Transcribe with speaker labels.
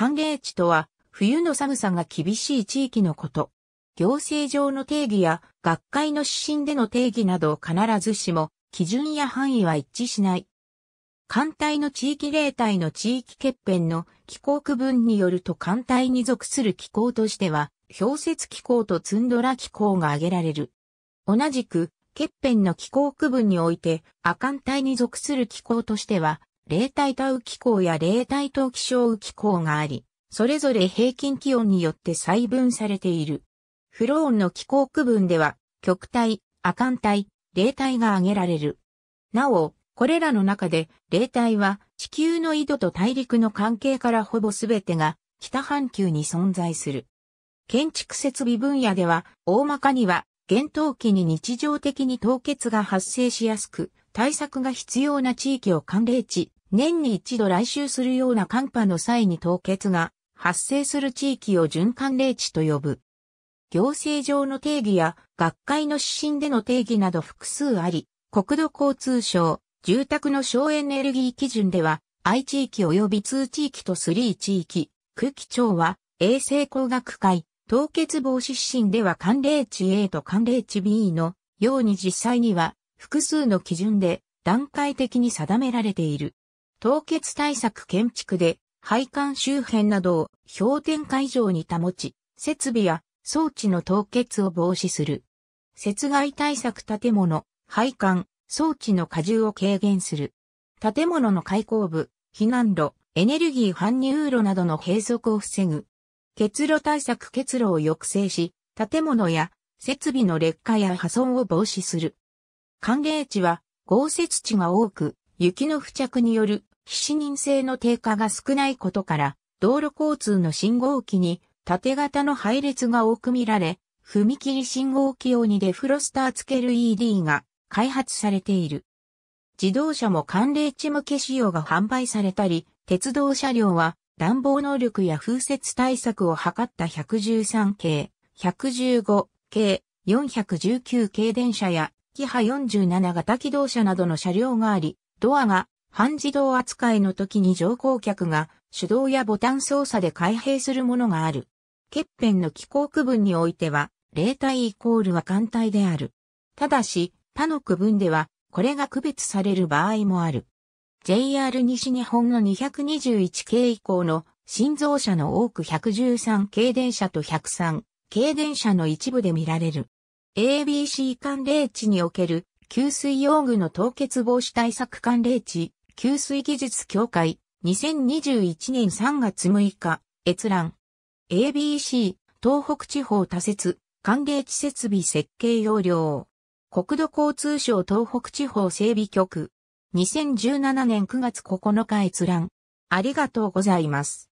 Speaker 1: 寒冷地とは、冬の寒さが厳しい地域のこと。行政上の定義や学会の指針での定義など必ずしも基準や範囲は一致しない。艦隊の地域霊体の地域欠片の気候区分によると艦隊に属する気候としては、氷雪気候とツンドラ気候が挙げられる。同じく、欠片の気候区分において、亜寒帯に属する気候としては、冷帯多雨気候や冷帯等気象雨気候があり、それぞれ平均気温によって細分されている。フローンの気候区分では、極帯、亜寒帯、冷帯が挙げられる。なお、これらの中で、冷帯は地球の緯度と大陸の関係からほぼ全てが北半球に存在する。建築設備分野では、大まかには、厳冬期に日常的に凍結が発生しやすく、対策が必要な地域を寒冷地、年に一度来襲するような寒波の際に凍結が発生する地域を循環冷地と呼ぶ。行政上の定義や学会の指針での定義など複数あり、国土交通省、住宅の省エネルギー基準では、I 地域及び2地域と3地域、空気庁は、衛生工学会、凍結防止指針では寒冷地 A と寒冷地 B のように実際には複数の基準で段階的に定められている。凍結対策建築で、配管周辺などを氷点下以上に保ち、設備や装置の凍結を防止する。雪害対策建物、配管、装置の荷重を軽減する。建物の開口部、避難路、エネルギー搬入路などの閉塞を防ぐ。結露対策結露を抑制し、建物や設備の劣化や破損を防止する。寒冷地は豪雪地が多く、雪の付着による非視認性の低下が少ないことから、道路交通の信号機に縦型の配列が多く見られ、踏切信号機用にデフロスター付ける ED が開発されている。自動車も寒冷地向け仕様が販売されたり、鉄道車両は暖房能力や風雪対策を図った113系、115系、419系電車やキハ47型機動車などの車両があり、ドアが半自動扱いの時に乗降客が手動やボタン操作で開閉するものがある。欠片の気候区分においては、霊体イコールは艦隊である。ただし、他の区分では、これが区別される場合もある。JR 西日本の221系以降の新造車の多く113系電車と103系電車の一部で見られる。ABC 管冷地における給水用具の凍結防止対策管冷地給水技術協会、2021年3月6日、閲覧。ABC、東北地方多設、歓迎地設備設計要領。国土交通省東北地方整備局。2017年9月9日閲覧。ありがとうございます。